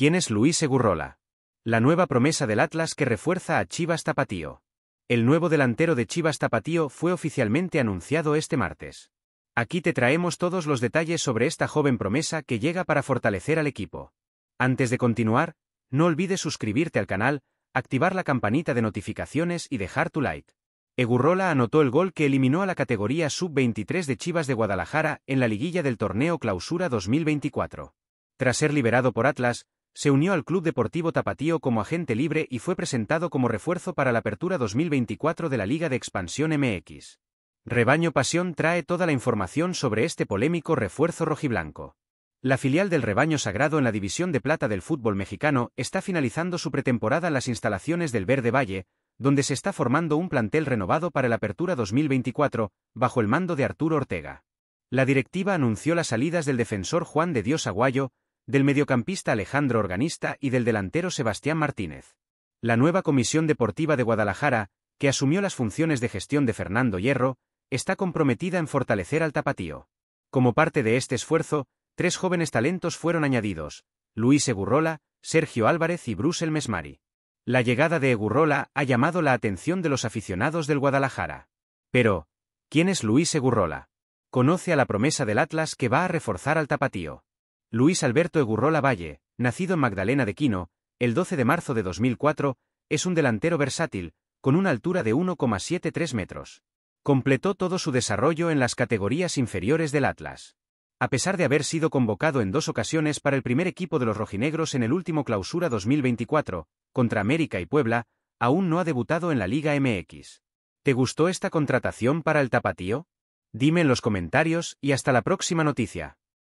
¿Quién es Luis Egurrola? La nueva promesa del Atlas que refuerza a Chivas Tapatío. El nuevo delantero de Chivas Tapatío fue oficialmente anunciado este martes. Aquí te traemos todos los detalles sobre esta joven promesa que llega para fortalecer al equipo. Antes de continuar, no olvides suscribirte al canal, activar la campanita de notificaciones y dejar tu like. Egurrola anotó el gol que eliminó a la categoría sub-23 de Chivas de Guadalajara en la liguilla del torneo Clausura 2024. Tras ser liberado por Atlas, se unió al Club Deportivo Tapatío como agente libre y fue presentado como refuerzo para la apertura 2024 de la Liga de Expansión MX. Rebaño Pasión trae toda la información sobre este polémico refuerzo rojiblanco. La filial del rebaño sagrado en la División de Plata del fútbol mexicano está finalizando su pretemporada en las instalaciones del Verde Valle, donde se está formando un plantel renovado para la Apertura 2024, bajo el mando de Arturo Ortega. La directiva anunció las salidas del defensor Juan de Dios Aguayo, del mediocampista Alejandro Organista y del delantero Sebastián Martínez. La nueva Comisión Deportiva de Guadalajara, que asumió las funciones de gestión de Fernando Hierro, está comprometida en fortalecer al tapatío. Como parte de este esfuerzo, tres jóvenes talentos fueron añadidos, Luis Egurrola, Sergio Álvarez y Bruce El Mesmari. La llegada de Egurrola ha llamado la atención de los aficionados del Guadalajara. Pero, ¿quién es Luis Egurrola? Conoce a la promesa del Atlas que va a reforzar al tapatío. Luis Alberto Egurrola Valle, nacido en Magdalena de Quino, el 12 de marzo de 2004, es un delantero versátil, con una altura de 1,73 metros. Completó todo su desarrollo en las categorías inferiores del Atlas. A pesar de haber sido convocado en dos ocasiones para el primer equipo de los rojinegros en el último clausura 2024, contra América y Puebla, aún no ha debutado en la Liga MX. ¿Te gustó esta contratación para el tapatío? Dime en los comentarios y hasta la próxima noticia.